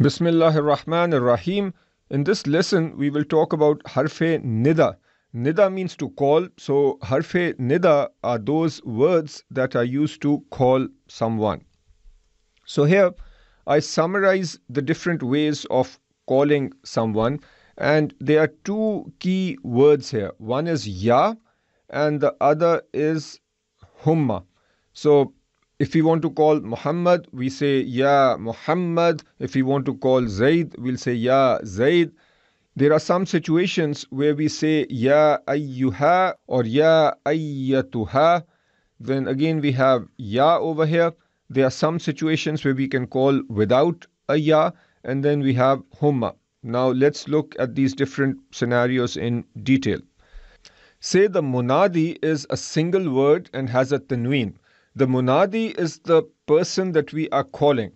Bismillahir Rahmanir Rahim. In this lesson, we will talk about harfe nida. Nida means to call, so harfe nida are those words that are used to call someone. So here, I summarize the different ways of calling someone, and there are two key words here. One is ya, and the other is humma. So if we want to call Muhammad, we say Ya Muhammad. If we want to call Zaid, we'll say Ya Zaid. There are some situations where we say Ya Ayyuha or Ya Ayyatuha. Then again, we have Ya over here. There are some situations where we can call without a Ya, and then we have Humma. Now, let's look at these different scenarios in detail. Say the Munadi is a single word and has a tanween. The munadi is the person that we are calling.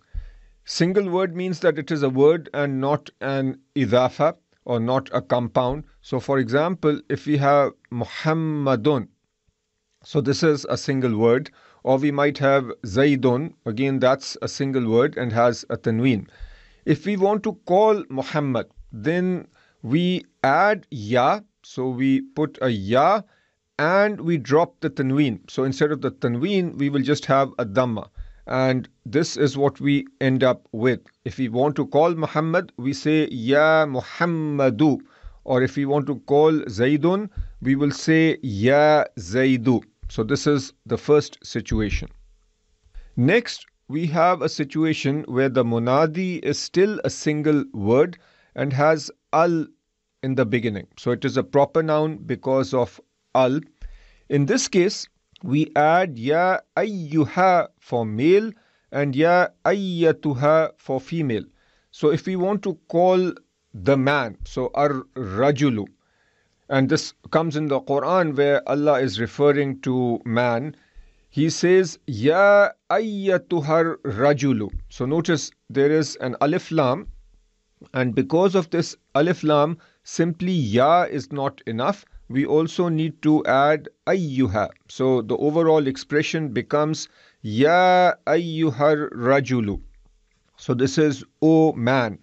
Single word means that it is a word and not an idafa or not a compound. So, for example, if we have Muhammadun, so this is a single word, or we might have Zaidun, again that's a single word and has a tanween. If we want to call Muhammad, then we add ya, so we put a ya and we drop the tanween. So instead of the tanween, we will just have a dhamma. And this is what we end up with. If we want to call Muhammad, we say Ya Muhammadu. Or if we want to call Zaidun, we will say Ya Zaidu. So this is the first situation. Next, we have a situation where the monadi is still a single word and has al in the beginning. So it is a proper noun because of al in this case, we add ya ayyuha for male and ya ayyatuha for female. So if we want to call the man, so ar rajulu, and this comes in the Quran where Allah is referring to man, he says ya ayyatuhar rajulu. So notice there is an alif lam, and because of this alif lam, simply ya is not enough we also need to add ayyuha. So the overall expression becomes ya ayyuhar rajulu. So this is o man.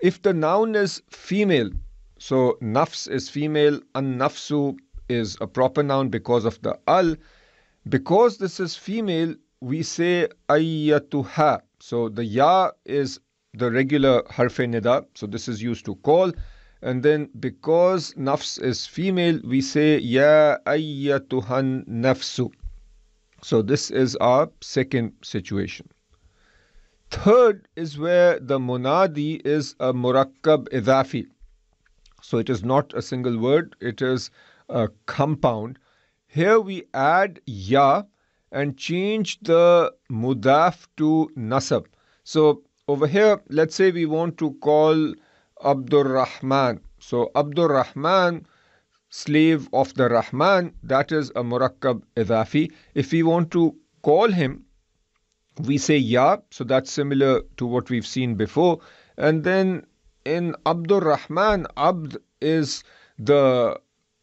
If the noun is female, so nafs is female, an nafsu is a proper noun because of the al. Because this is female, we say ayyatuha. So the ya is the regular harfe nida. So this is used to call. And then because nafs is female, we say Ya ayyatuhan nafsu. So this is our second situation. Third is where the monadi is a murakkab idafi. So it is not a single word, it is a compound. Here we add ya and change the mudaf to nasab. So over here, let's say we want to call Abdur Rahman. So Abdur Rahman, slave of the Rahman, that is a murakkab idafi. If we want to call him, we say Ya, so that's similar to what we've seen before. And then in Abdur Rahman, Abd is the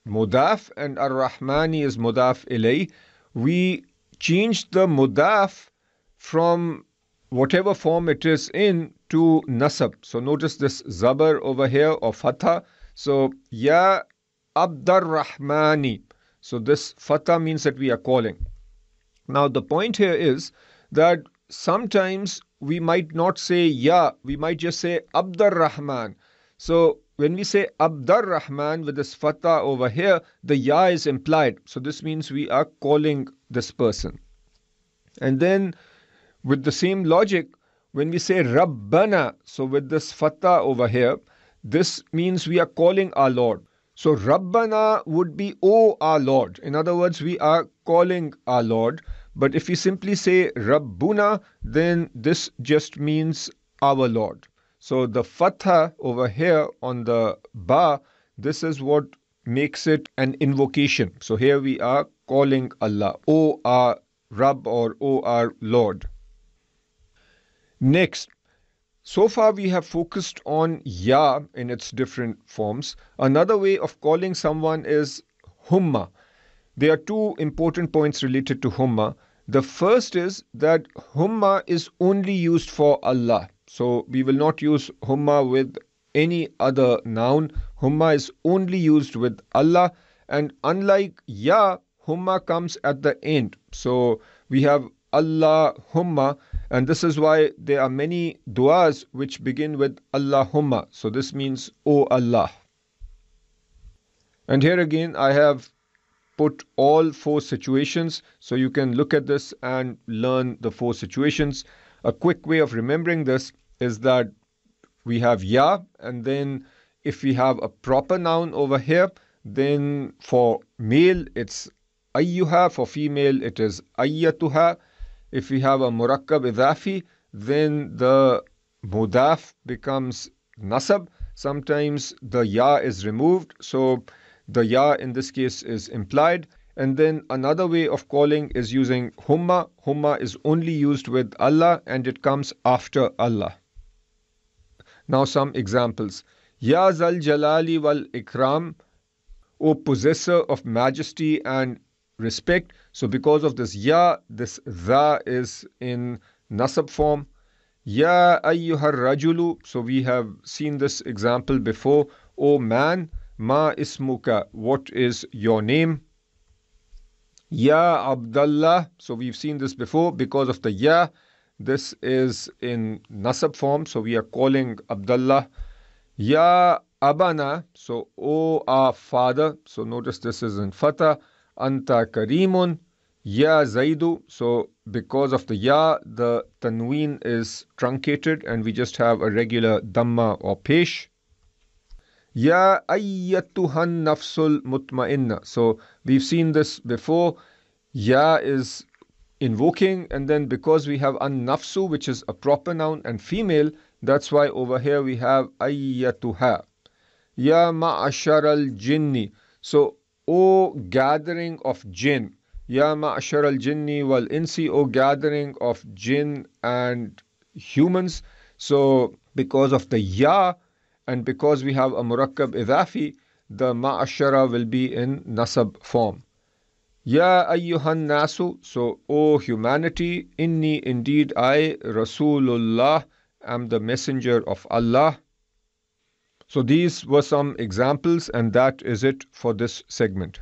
mudaf and Ar Rahmani is mudaf ilay. We change the mudaf from whatever form it is in to nasab. So notice this zabar over here or fatha. So ya Abdar Rahmani. So this fatha means that we are calling. Now the point here is that sometimes we might not say ya, we might just say Abdar Rahman. So when we say Abdar Rahman with this fatha over here, the ya is implied. So this means we are calling this person. And then with the same logic, when we say Rabbana, so with this fatah over here, this means we are calling our Lord. So Rabbana would be, O our Lord. In other words, we are calling our Lord. But if we simply say Rabbuna, then this just means our Lord. So the fatah over here on the ba, this is what makes it an invocation. So here we are calling Allah, O our Rabb or O our Lord. Next, so far we have focused on ya in its different forms. Another way of calling someone is humma. There are two important points related to humma. The first is that humma is only used for Allah. So we will not use humma with any other noun. Humma is only used with Allah and unlike ya, humma comes at the end. So we have Allah humma and this is why there are many du'as which begin with Allahumma. So this means, O Allah. And here again, I have put all four situations. So you can look at this and learn the four situations. A quick way of remembering this is that we have Ya, and then if we have a proper noun over here, then for male it's ayyuha, for female it is ayyatuha if we have a murakkab idafi, then the mudaf becomes nasab. Sometimes the ya is removed, so the ya in this case is implied. And then another way of calling is using humma. Humma is only used with Allah and it comes after Allah. Now some examples. Ya Zal Jalali wal Ikram, O possessor of majesty and respect. So because of this ya, this tha is in nasab form. Ya ayyuhar rajulu. So we have seen this example before. O man, ma ismuka. What is your name? Ya Abdullah. So we've seen this before because of the ya. This is in nasab form. So we are calling Abdullah. Ya Abana. So O our father. So notice this is in fatah. Anta Karimun, Ya Zaidu. So because of the Ya, the Tanween is truncated and we just have a regular Dhamma or Pesh. Ya ayyatuhan nafsul mutmainna. So we've seen this before. Ya is invoking, and then because we have an nafsu, which is a proper noun and female, that's why over here we have ayyatuha. Ya ma'ashar al jinni. So O gathering of jinn, Ya ma'ashar al-jinni wal-insi, O gathering of jinn and humans. So because of the ya and because we have a murakkab idafi, the ma'ashara will be in nasab form. Ya ayyuhan nasu, so O humanity, inni indeed I, Rasulullah, am the messenger of Allah. So these were some examples and that is it for this segment.